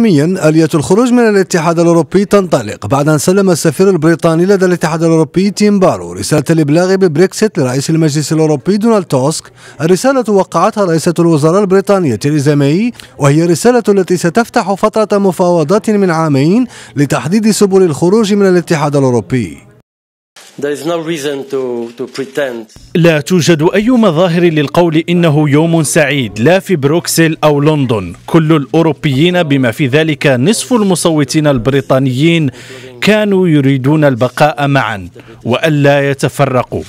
رسميا آلية الخروج من الاتحاد الأوروبي تنطلق بعد أن سلم السفير البريطاني لدى الاتحاد الأوروبي تيم بارو رسالة الإبلاغ ببريكسيت لرئيس المجلس الأوروبي دونالد توسك الرسالة وقعتها رئيسة الوزراء البريطانية تيريزا ماي وهي الرسالة التي ستفتح فترة مفاوضات من عامين لتحديد سبل الخروج من الاتحاد الأوروبي لا توجد أي مظاهر للقول إنه يوم سعيد لا في بروكسل أو لندن كل الأوروبيين بما في ذلك نصف المصوتين البريطانيين كانوا يريدون البقاء معا وألا يتفرقوا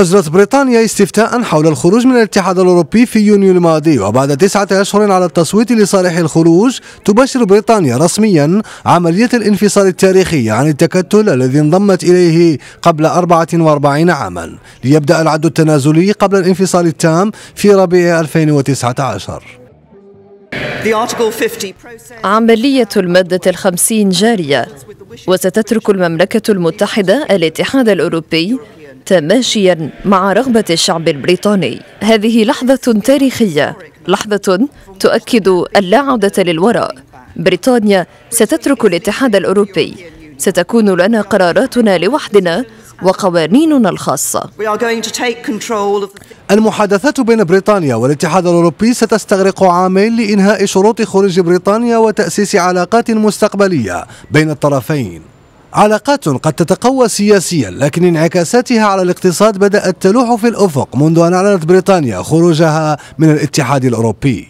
أجرت بريطانيا استفتاء حول الخروج من الاتحاد الأوروبي في يونيو الماضي وبعد تسعة أشهر على التصويت لصالح الخروج تبشر بريطانيا رسميا عملية الانفصال التاريخي عن التكتل الذي انضمت إليه قبل 44 عاما ليبدأ العد التنازلي قبل الانفصال التام في ربيع 2019 عملية المادة الخمسين جارية وستترك المملكة المتحدة الاتحاد الأوروبي ماشيا مع رغبة الشعب البريطاني هذه لحظة تاريخية لحظة تؤكد اللا عودة للوراء بريطانيا ستترك الاتحاد الأوروبي ستكون لنا قراراتنا لوحدنا وقوانيننا الخاصة المحادثات بين بريطانيا والاتحاد الأوروبي ستستغرق عامين لإنهاء شروط خروج بريطانيا وتأسيس علاقات مستقبلية بين الطرفين علاقات قد تتقوى سياسيا لكن انعكاساتها على الاقتصاد بدأت تلوح في الأفق منذ أن أعلنت بريطانيا خروجها من الاتحاد الأوروبي